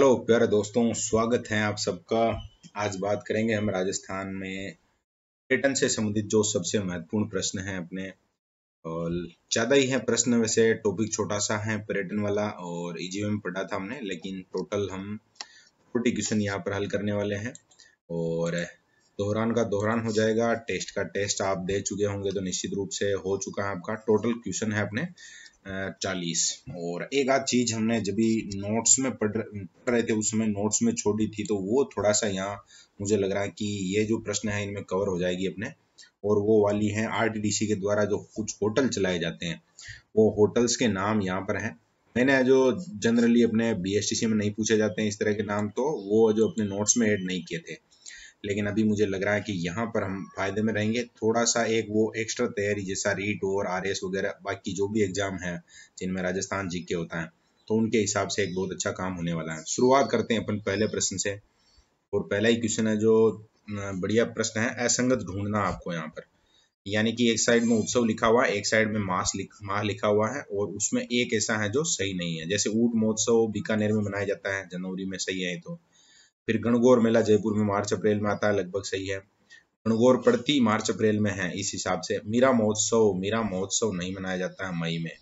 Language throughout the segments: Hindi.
हेलो प्यारे दोस्तों स्वागत है आप सबका आज बात करेंगे हम राजस्थान में पर्यटन से संबंधित जो सबसे महत्वपूर्ण प्रश्न है अपने और ज़्यादा ही है प्रश्न वैसे टॉपिक छोटा सा है पर्यटन वाला और ईजीएम e में पढ़ा था हमने लेकिन टोटल हम फोर्टी क्वेश्चन यहाँ पर हल करने वाले हैं और दोहरान का दोहरान हो जाएगा टेस्ट का टेस्ट आप दे चुके होंगे तो निश्चित रूप से हो चुका है आपका टोटल क्वेश्चन है अपने चालीस और एक आध चीज हमने जब भी नोट्स में पढ़ रहे थे उस समय नोट्स में छोड़ी थी तो वो थोड़ा सा यहाँ मुझे लग रहा है कि ये जो प्रश्न है इनमें कवर हो जाएगी अपने और वो वाली है आरटीडीसी के द्वारा जो कुछ होटल चलाए जाते हैं वो होटल्स के नाम यहाँ पर हैं मैंने जो जनरली अपने बीएसटीसी में नहीं पूछे जाते हैं इस तरह के नाम तो वो जो अपने नोट्स में ऐड नहीं किए थे लेकिन अभी मुझे लग रहा है कि यहाँ पर हम फायदे में रहेंगे थोड़ा सा एक वो एक्स्ट्रा तैयारी जैसा रीट और आर वगैरह बाकी जो भी एग्जाम है जिनमें राजस्थान जी होता है तो उनके हिसाब से एक बहुत अच्छा काम होने वाला है शुरुआत करते हैं अपन पहले प्रश्न से और पहला ही क्वेश्चन है जो बढ़िया प्रश्न है असंगत ढूंढना आपको यहाँ पर यानी कि एक साइड में उत्सव लिखा हुआ है एक साइड में मास लिख माह लिखा हुआ है और उसमें एक ऐसा है जो सही नहीं है जैसे ऊट महोत्सव बीकानेर में मनाया जाता है जनवरी में सही है तो फिर गणगौर मेला जयपुर में मार्च अप्रैल में आता है लगभग सही है गणगौर प्रति मार्च अप्रैल में है इस हिसाब से मीरा महोत्सव मीरा महोत्सव नहीं मनाया जाता है मई में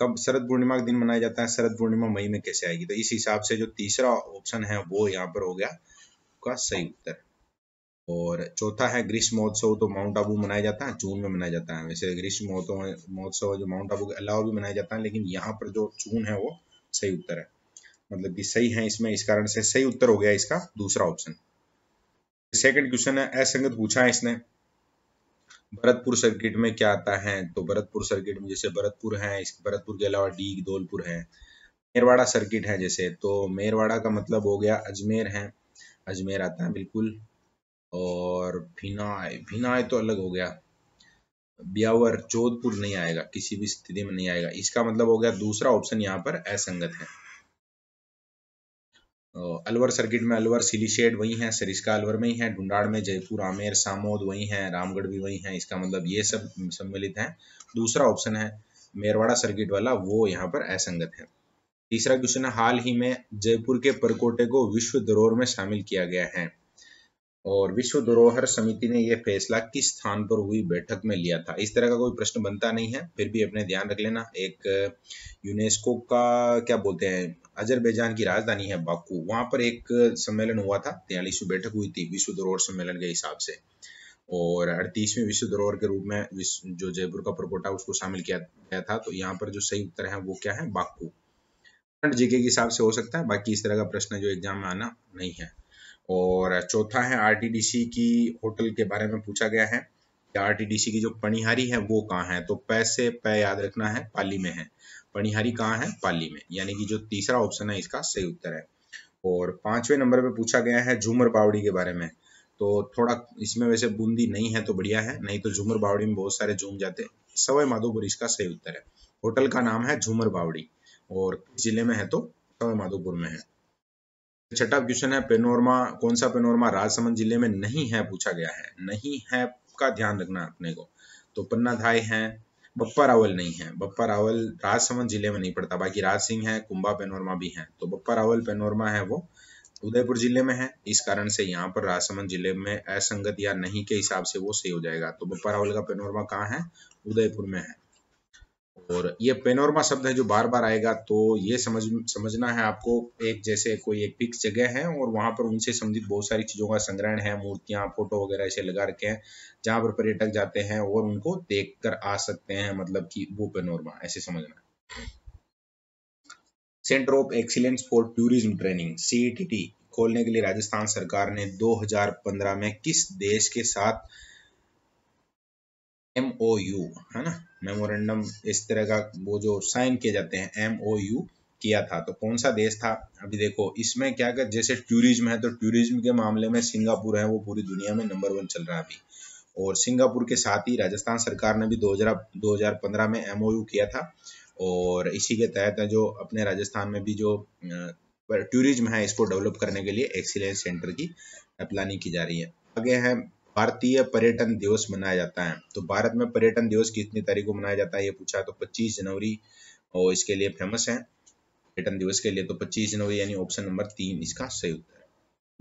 कब शरद पूर्णिमा का दिन मनाया जाता है शरद पूर्णिमा मई में कैसे आएगी तो इस हिसाब से जो तीसरा ऑप्शन है वो यहाँ पर हो गया का सही उत्तर और चौथा है ग्रीष्म महोत्सव तो माउंट आबू मनाया जाता है जून में मनाया जाता है वैसे ग्रीष्म महोत्सव महोत्सव जो माउंट आबू के अलावा भी मनाया जाता है लेकिन यहाँ पर जो जून है वो सही उत्तर है मतलब कि सही है इसमें इस कारण से सही उत्तर हो गया इसका दूसरा ऑप्शन सेकंड क्वेश्चन है असंगत पूछा है इसने भरतपुर सर्किट में क्या आता है तो भरतपुर सर्किट में जैसे भरतपुर है भरतपुर के अलावा डीग धौलपुर है मेरवाड़ा सर्किट है जैसे तो मेरवाड़ा का मतलब हो गया अजमेर है अजमेर आता है बिल्कुल और भिनाय भिनाय तो अलग हो गया ब्यावर जोधपुर नहीं आएगा किसी भी स्थिति में नहीं आएगा इसका मतलब हो गया दूसरा ऑप्शन यहाँ पर असंगत है तो अलवर सर्किट में अलवर सिलीशेड वही है सरिस्का अलवर में ही है ढूंढाड़ में जयपुर आमेर सामोद वही है रामगढ़ भी वही है इसका मतलब ये सब सम्मिलित है दूसरा ऑप्शन है मेरवाड़ा सर्किट वाला वो यहाँ पर असंगत है तीसरा क्वेश्चन है हाल ही में जयपुर के परकोटे को विश्व धरोहर में शामिल किया गया है और विश्व धरोहर समिति ने यह फैसला किस स्थान पर हुई बैठक में लिया था इस तरह का कोई प्रश्न बनता नहीं है फिर भी अपने ध्यान रख लेना एक यूनेस्को का क्या बोलते हैं अजरबैजान की राजधानी है बाकू वहां पर एक सम्मेलन हुआ था तेयालीसवीं बैठक हुई थी विश्व धरोहर सम्मेलन के हिसाब से और अड़तीसवीं विश्व धरोहर के रूप में जो जयपुर का प्रकोटा उसको शामिल किया गया था तो यहाँ पर जो सही उत्तर है वो क्या है बाकू करंट जीके के हिसाब से हो सकता है बाकी इस तरह का प्रश्न जो एग्जाम में आना नहीं है और चौथा है आरटीडीसी की होटल के बारे में पूछा गया है आरटीडीसी की जो पणिहारी है वो कहाँ है तो पैसे पै याद रखना है पाली में है पणिहारी कहाँ है पाली में यानी कि जो तीसरा ऑप्शन है इसका सही उत्तर है और पांचवें नंबर पे पूछा गया है झूमर बावड़ी के बारे में तो थोड़ा इसमें वैसे बूंदी नहीं है तो बढ़िया है नहीं तो झूमर बावड़ी में बहुत सारे झूम जाते हैं सवाई माधोपुर इसका सही उत्तर है होटल का नाम है झूमर बावड़ी और जिले में है तो सवाई माधोपुर में है छठा क्वेश्चन है पेनोरमा कौन सा पेनोरमा राजसमंद जिले में नहीं है पूछा गया है नहीं है का ध्यान रखना अपने को तो पन्ना धाई है बप्पा रावल नहीं है बप्पा रावल राजसमंद जिले में नहीं पड़ता बाकी राज सिंह है कुंभा पेनोरमा भी है तो बप्पा रावल पेनोरमा है वो उदयपुर जिले में है इस कारण से यहाँ पर राजसमंद जिले में असंगत या नहीं के हिसाब से वो सही हो जाएगा तो बप्पा रावल का पेनोरमा कहाँ है उदयपुर में है और ये पेनोरमा शब्द है जो बार बार आएगा तो ये समझ समझना है आपको एक जैसे कोई एक फिक्स जगह है और वहां पर उनसे संबंधित बहुत सारी चीज़ों का संग्रहण है मूर्तियां फोटो वगैरह ऐसे लगा रखे हैं जहां पर पर्यटक जाते हैं और उनको देख कर आ सकते हैं मतलब कि वो पेनोरमा ऐसे समझना है centre of excellence for tourism training सी खोलने के लिए राजस्थान सरकार ने दो में किस देश के साथ एम ओ यू है ना मेमोरेंडम इस तरह का वो जो साइन किए जाते हैं एम ओ यू किया था तो कौन सा देश था अभी देखो इसमें क्या कर जैसे टूरिज्म है तो टूरिज्म के मामले में सिंगापुर है वो पूरी दुनिया में नंबर वन चल रहा है अभी और सिंगापुर के साथ ही राजस्थान सरकार ने भी हजार पंद्रह में यू किया था और इसी के तहत जो अपने राजस्थान में भी जो टूरिज्म है इसको डेवलप करने के लिए एक्सीलेंस सेंटर की प्लानिंग की जा रही है आगे है भारतीय पर्यटन दिवस मनाया जाता है तो भारत में पर्यटन दिवस कितनी तारीख को मनाया जाता है ये पूछा तो 25 जनवरी और इसके लिए फेमस है पर्यटन दिवस के लिए तो 25 जनवरी यानी ऑप्शन नंबर तीन इसका सही उत्तर है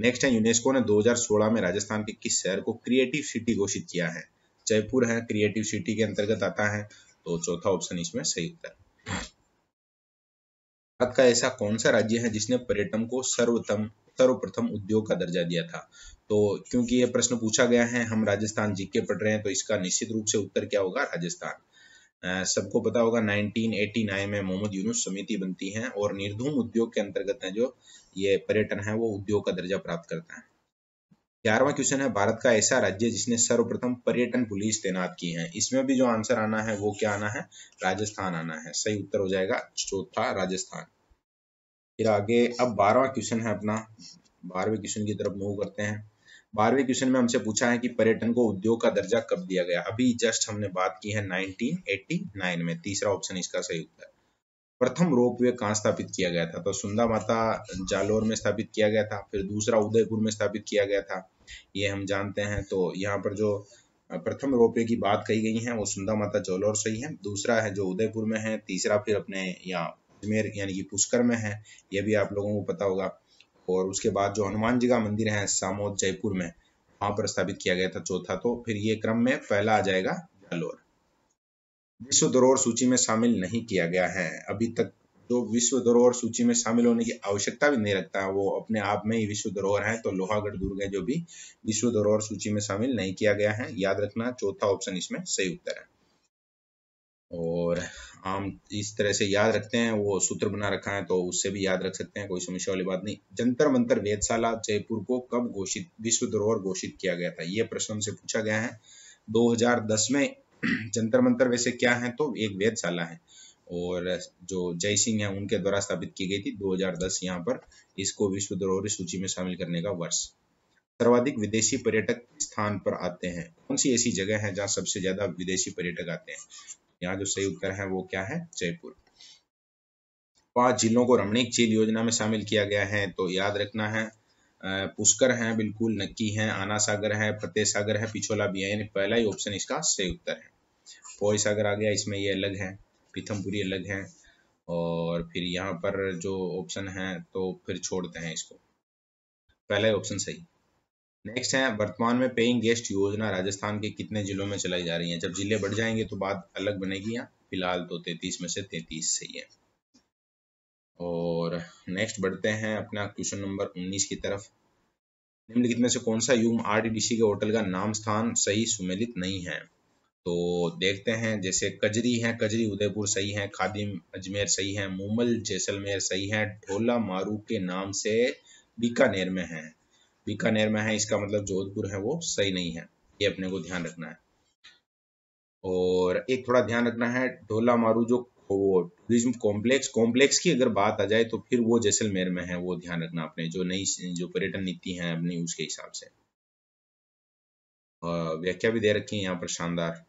नेक्स्ट है यूनेस्को ने 2016 में राजस्थान के किस शहर को क्रिएटिव सिटी घोषित किया है जयपुर है क्रिएटिव सिटी के अंतर्गत आता है तो चौथा ऑप्शन इसमें सही उत्तर भारत का ऐसा कौन सा राज्य है जिसने पर्यटन को सर्वोत्तम सर्वप्रथम उद्योग का दर्जा दिया था तो क्योंकि ये प्रश्न पूछा गया है हम राजस्थान जीके पढ़ रहे हैं तो इसका निश्चित रूप से उत्तर क्या होगा राजस्थान सबको पता होगा 1989 में मोहम्मद यूनुस समिति बनती है और निर्धूम उद्योग के अंतर्गत है जो ये पर्यटन है वो उद्योग का दर्जा प्राप्त करता है ग्यारहवा क्वेश्चन है भारत का ऐसा राज्य जिसने सर्वप्रथम पर्यटन पुलिस तैनात की है इसमें भी जो आंसर आना है वो क्या आना है राजस्थान आना है सही उत्तर हो जाएगा चौथा राजस्थान फिर आगे अब बारहवा क्वेश्चन है अपना बारहवें क्वेश्चन की तरफ मूव करते हैं बारहवें क्वेश्चन में हमसे पूछा है कि पर्यटन को उद्योग का दर्जा कब दिया गया अभी जस्ट हमने बात की है 1989 में तीसरा ऑप्शन इसका सही उत्तर प्रथम रोप वे कहाँ स्थापित किया गया था तो सुंदा माता जालोर में स्थापित किया गया था फिर दूसरा उदयपुर में स्थापित किया गया था ये हम जानते हैं तो यहाँ पर जो प्रथम वे की बात कही गई है वो सुंदा माता जालोर से ही है दूसरा है जो उदयपुर में है तीसरा फिर अपने यहाँ अजमेर यानी कि पुष्कर में है ये भी आप लोगों को पता होगा और उसके बाद जो हनुमान जी का मंदिर है सामोद जयपुर में वहां पर स्थापित किया गया था चौथा तो फिर ये क्रम में पहला आ जाएगा जालोर विश्व धरोहर सूची में शामिल नहीं किया गया है अभी तक जो विश्व धरोहर सूची में शामिल होने की आवश्यकता भी नहीं रखता है वो अपने आप में ही विश्व धरोहर है तो लोहागढ़ दुर्ग है जो भी विश्व धरोहर सूची में शामिल नहीं किया गया है याद रखना चौथा ऑप्शन इसमें सही उत्तर है और आम इस तरह से याद रखते हैं वो सूत्र बना रखा है तो उससे भी याद रख सकते हैं कोई समस्या वाली बात नहीं जंतर मंतर वेदशाला जयपुर को कब घोषित विश्व धरोहर घोषित किया गया था ये प्रश्न से पूछा गया है 2010 में जंतर मंतर वैसे क्या है तो एक वेदशाला है और जो जय सिंह है उनके द्वारा स्थापित की गई थी 2010 यहाँ पर इसको विश्व धरोहर सूची में शामिल करने का वर्ष सर्वाधिक विदेशी पर्यटक स्थान पर आते हैं कौन सी ऐसी जगह है जहाँ सबसे ज्यादा विदेशी पर्यटक आते हैं यहाँ जो सही उत्तर है वो क्या है जयपुर पांच जिलों को रमणीक झील योजना में शामिल किया गया है तो याद रखना है पुष्कर है बिल्कुल नक्की है आना सागर है फतेह सागर है पिछोला भी है यानी पहला ही ऑप्शन इसका सही उत्तर है फोई सागर आ गया इसमें ये अलग है पीथमपुरी अलग है और फिर यहाँ पर जो ऑप्शन है तो फिर छोड़ते हैं इसको पहला ही ऑप्शन सही नेक्स्ट है वर्तमान में पेइंग गेस्ट योजना राजस्थान के कितने जिलों में चलाई जा रही है जब जिले बढ़ जाएंगे तो बात अलग बनेगी यहाँ फिलहाल तो तैतीस में से तैतीस सही है और नेक्स्ट बढ़ते हैं अपना क्वेश्चन नंबर उन्नीस की तरफ निम्नलिखित में से कौन सा यूम आर के होटल का नाम स्थान सही सुमेलित नहीं है तो देखते हैं जैसे कजरी है कजरी उदयपुर सही है खादिम अजमेर सही है मुमल जैसलमेर सही है ढोला मारू के नाम से बीकानेर में है बीकानेर में है इसका मतलब जोधपुर है वो सही नहीं है ये अपने को ध्यान रखना है और एक थोड़ा ध्यान रखना है ढोला मारू जो वो टूरिज्म कॉम्प्लेक्स कॉम्प्लेक्स की अगर बात आ जाए तो फिर वो जैसलमेर में है वो ध्यान रखना अपने जो नई जो पर्यटन नीति है अपनी उसके हिसाब से व्याख्या भी दे रखी है यहाँ पर शानदार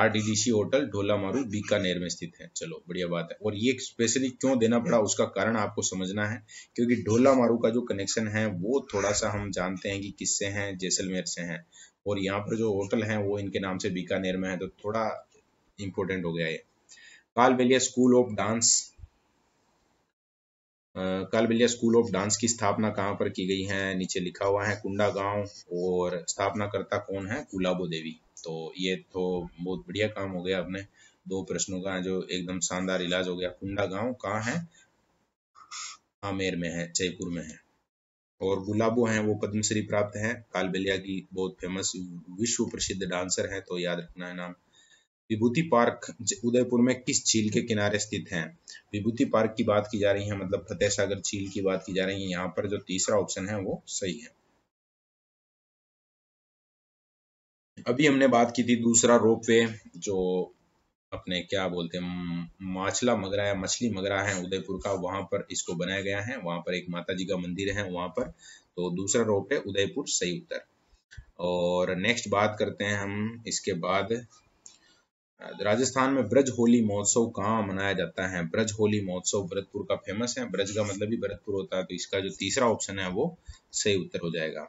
R D D C hotel Dhola Maru Bikaner में स्थित है चलो बढ़िया बात है और ये स्पेशली क्यों देना पड़ा उसका कारण आपको समझना है क्योंकि ढोला मारू का जो कनेक्शन है वो थोड़ा सा हम जानते हैं कि किससे हैं जैसलमेर से हैं और यहाँ पर जो होटल हैं वो इनके नाम से बीकानेर में है तो थोड़ा इम्पोर्टेंट हो गया ये Kalbelia school of dance Kalbelia school of dance की स्थापना कहाँ पर की गई है नीचे लिखा हुआ है कुंडा गांव और स्थापनाकर्ता कौन है कुलाबो देवी तो ये तो बहुत बढ़िया काम हो गया अपने दो प्रश्नों का जो एकदम शानदार इलाज हो गया कुंडा गांव कहाँ है आमेर में है जयपुर में है और गुलाबो हैं वो पद्मश्री प्राप्त हैं कालबेलिया की बहुत फेमस विश्व प्रसिद्ध डांसर हैं तो याद रखना है नाम विभूति पार्क उदयपुर में किस झील के किनारे स्थित है विभूति पार्क की बात की जा रही है मतलब फतेह सागर झील की बात की जा रही है यहाँ पर जो तीसरा ऑप्शन है वो सही है अभी हमने बात की थी दूसरा रोप वे जो अपने क्या बोलते हैं माछला मगरा या मछली मगरा है उदयपुर का वहां पर इसको बनाया गया है वहां पर एक माता जी का मंदिर है वहां पर तो दूसरा रोप है उदयपुर सही उत्तर और नेक्स्ट बात करते हैं हम इसके बाद राजस्थान में ब्रज होली महोत्सव कहाँ मनाया जाता है ब्रज होली महोत्सव भरतपुर का फेमस है ब्रज का मतलब ही भरतपुर होता है तो इसका जो तीसरा ऑप्शन है वो सही उत्तर हो जाएगा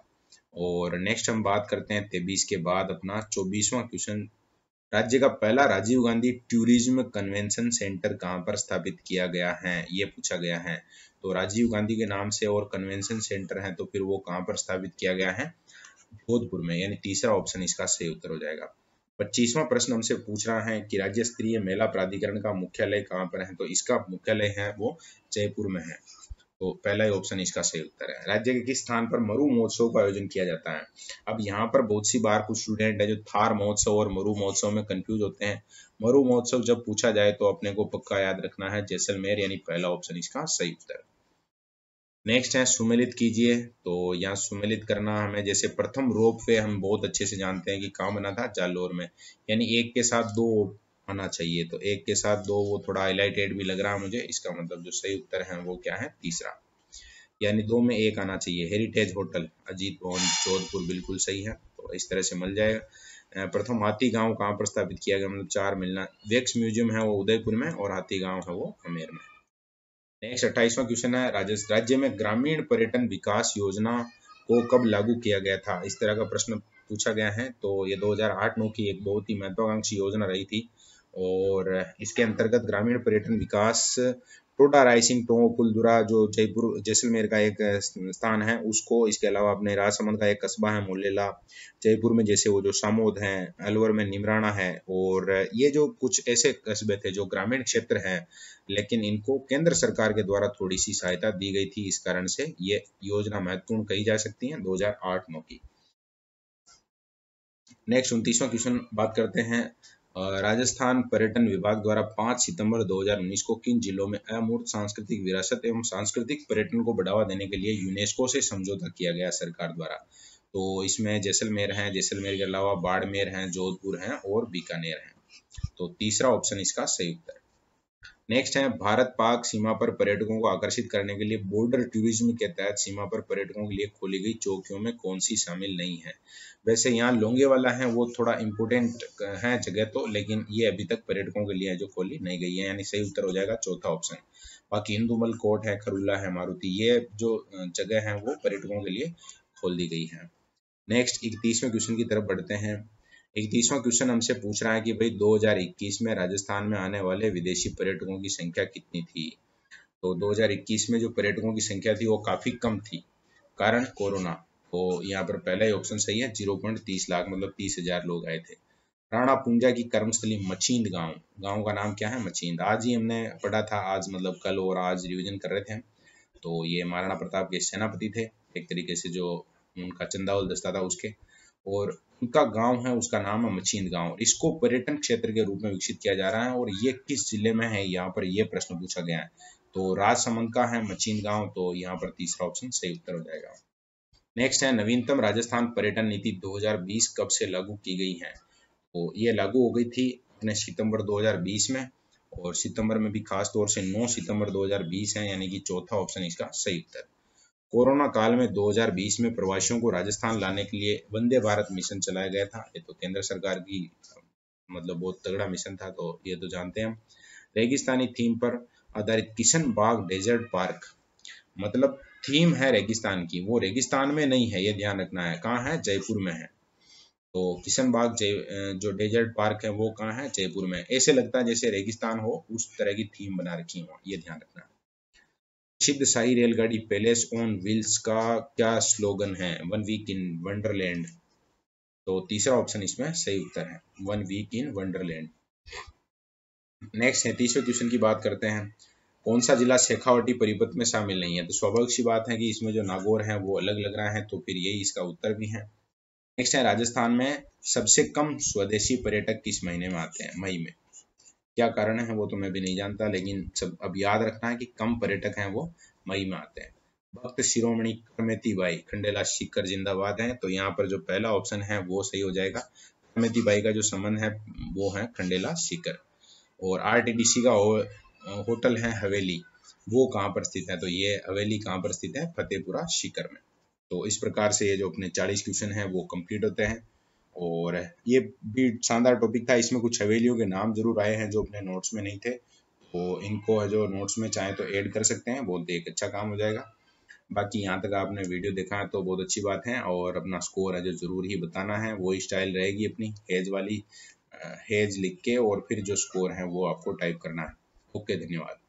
और नेक्स्ट हम बात करते हैं तेबीस के बाद अपना चौबीसवा क्वेश्चन राज्य का पहला Rajiv Gandhi tourism convention centre कहाँ पर स्थापित किया गया है ये पूछा गया है तो राजीव गांधी के नाम से और कन्वेंशन सेंटर है तो फिर वो कहाँ पर स्थापित किया गया है जोधपुर में यानी तीसरा ऑप्शन इसका सही उत्तर हो जाएगा पच्चीसवां प्रश्न हमसे पूछ रहा है कि राज्य स्तरीय मेला प्राधिकरण का मुख्यालय कहाँ पर है तो इसका मुख्यालय है वो जयपुर में है तो पहला ही ऑप्शन इसका सही उत्तर है राज्य के किस स्थान पर मरु महोत्सव का आयोजन किया जाता है अब यहाँ पर बहुत सी बार कुछ स्टूडेंट है जो थार महोत्सव और मरु महोत्सव में कंफ्यूज होते हैं मरु महोत्सव जब पूछा जाए तो अपने को पक्का याद रखना है जैसलमेर यानी पहला ऑप्शन इसका सही उत्तर है नेक्स्ट है सुमेलित कीजिए तो यहाँ सुमेलित करना हमें जैसे प्रथम रोप वे हम बहुत अच्छे से जानते हैं कि कहाँ बना था जालोर में यानी एक के साथ दो आना चाहिए तो एक के साथ दो वो थोड़ा हाईलाइटेड भी लग रहा है मुझे इसका मतलब जो सही उत्तर है वो क्या है तीसरा यानी दो में एक आना चाहिए हेरिटेज होटल अजीत भवन जोधपुर बिल्कुल सही है तो इस तरह से मिल जाएगा प्रथम हाथी गांव कहाँ प्रस्तावित किया गया मतलब चार मिलना वेक्स म्यूजियम है वो उदयपुर में और हाथी गांव है वो हमेर में नेक्स्ट अट्ठाईसवा क्वेश्चन है राजस्थान राज्य में ग्रामीण पर्यटन विकास योजना को कब लागू किया गया था इस तरह का प्रश्न पूछा गया है तो ये 2008 नौ की एक बहुत ही महत्वाकांक्षी योजना रही थी और इसके अंतर्गत ग्रामीण पर्यटन विकास टोटा रायसिंह टोंग कुलदुरा जो जयपुर जैसलमेर का एक स्थान है उसको इसके अलावा अपने राजसमंद का एक कस्बा है मोलेला जयपुर में जैसे वो जो सामोद है अलवर में निमराना है और ये जो कुछ ऐसे कस्बे थे जो ग्रामीण क्षेत्र हैं लेकिन इनको केंद्र सरकार के द्वारा थोड़ी सी सहायता दी गई थी इस कारण से ये योजना महत्वपूर्ण कही जा सकती है 2008-9 की नेक्स्ट उन्तीसवा क्वेश्चन बात करते हैं राजस्थान पर्यटन विभाग द्वारा 5 सितंबर 2019 को किन जिलों में अमूर्त सांस्कृतिक विरासत एवं सांस्कृतिक पर्यटन को बढ़ावा देने के लिए यूनेस्को से समझौता किया गया सरकार द्वारा तो इसमें जैसलमेर हैं जैसलमेर के अलावा बाड़मेर हैं जोधपुर हैं और बीकानेर हैं तो तीसरा ऑप्शन इसका सही उत्तर नेक्स्ट है भारत पाक सीमा पर पर्यटकों को आकर्षित करने के लिए बॉर्डर टूरिज्म के तहत सीमा पर पर्यटकों के लिए खोली गई चौकियों में कौन सी शामिल नहीं है वैसे यहाँ लोंगे वाला है वो थोड़ा इम्पोर्टेंट है जगह तो लेकिन ये अभी तक पर्यटकों के लिए जो खोली नहीं गई है यानी सही उत्तर हो जाएगा चौथा ऑप्शन बाकी इंदुमल कोट है खरुला है मारुति ये जो जगह है वो पर्यटकों के लिए खोल दी गई है नेक्स्ट इकतीसवें क्वेश्चन की तरफ बढ़ते हैं इकतीसवां क्वेश्चन हमसे पूछ रहा है कि भाई 2021 में राजस्थान में आने वाले विदेशी पर्यटकों की संख्या कितनी थी तो 2021 में जो पर्यटकों की संख्या थी वो काफ़ी कम थी कारण कोरोना तो यहाँ पर पहला ही ऑप्शन सही है जीरो पॉइंट तीस लाख मतलब तीस हजार लोग आए थे राणा पूंजा की कर्मस्थली मचींद गांव गांव का नाम क्या है मचींद आज ही हमने पढ़ा था आज मतलब कल और आज रिवीजन कर रहे थे तो ये महाराणा प्रताप के सेनापति थे एक तरीके से जो उनका चंदावल दस्ता था उसके और उनका गांव है उसका नाम है मचिंद गांव इसको पर्यटन क्षेत्र के रूप में विकसित किया जा रहा है और ये किस जिले में है यहाँ पर यह प्रश्न पूछा गया है तो राजसमंद का है मचिंद गांव तो यहाँ पर तीसरा ऑप्शन सही उत्तर हो जाएगा नेक्स्ट है नवीनतम राजस्थान पर्यटन नीति 2020 कब से लागू की गई है तो ये लागू हो गई थी अपने सितंबर 2020 में और सितंबर में भी खास तौर से 9 सितंबर 2020 है यानी कि चौथा ऑप्शन इसका सही उत्तर कोरोना काल में 2020 में प्रवासियों को राजस्थान लाने के लिए वंदे भारत मिशन चलाया गया था ये तो केंद्र सरकार की मतलब बहुत तगड़ा मिशन था तो ये तो जानते हैं हम रेगिस्तानी थीम पर आधारित किशन बाग डेजर्ट पार्क मतलब थीम है रेगिस्तान की वो रेगिस्तान में नहीं है ये ध्यान रखना है कहाँ है जयपुर में है तो किशन बाग जो डेजर्ट पार्क है वो कहाँ है जयपुर में ऐसे लगता है जैसे रेगिस्तान हो उस तरह की थीम बना रखी हो ये ध्यान रखना है प्रसिद्ध शाही रेलगाड़ी पैलेस ऑन व्हील्स का क्या स्लोगन है वन वीक इन वंडरलैंड तो तीसरा ऑप्शन इसमें सही उत्तर है one week in wonderland next है तीसरे क्वेश्चन की बात करते हैं कौन सा जिला शेखावटी परिपथ में शामिल नहीं है तो स्वाभाविक सी बात है कि इसमें जो नागौर है वो अलग लग रहा है तो फिर यही इसका उत्तर भी है नेक्स्ट है राजस्थान में सबसे कम स्वदेशी पर्यटक किस महीने में आते हैं मई में क्या कारण है वो तो मैं भी नहीं जानता लेकिन सब अब याद रखना है कि कम पर्यटक हैं वो मई में आते हैं भक्त शिरोमणि करमेती बाई खंडेला शिकर जिंदाबाद है तो यहाँ पर जो पहला ऑप्शन है वो सही हो जाएगा करमेती बाई का जो संबंध है वो है खंडेला शिकर और आर का हो, होटल है हवेली वो कहाँ पर स्थित है तो ये हवेली कहाँ पर स्थित है फतेहपुरा शिकर में तो इस प्रकार से ये जो अपने चालीस क्वेश्चन है वो कंप्लीट होते हैं और ये भी शानदार टॉपिक था इसमें कुछ हवेलियों के नाम जरूर आए हैं जो अपने नोट्स में नहीं थे तो इनको जो नोट्स में चाहे तो ऐड कर सकते हैं बहुत एक अच्छा काम हो जाएगा बाकी यहाँ तक आपने वीडियो देखा है तो बहुत अच्छी बात है और अपना स्कोर है जो जरूर ही बताना है वो स्टाइल रहेगी अपनी हेज वाली हेज लिख के और फिर जो स्कोर है वो आपको टाइप करना है ओके धन्यवाद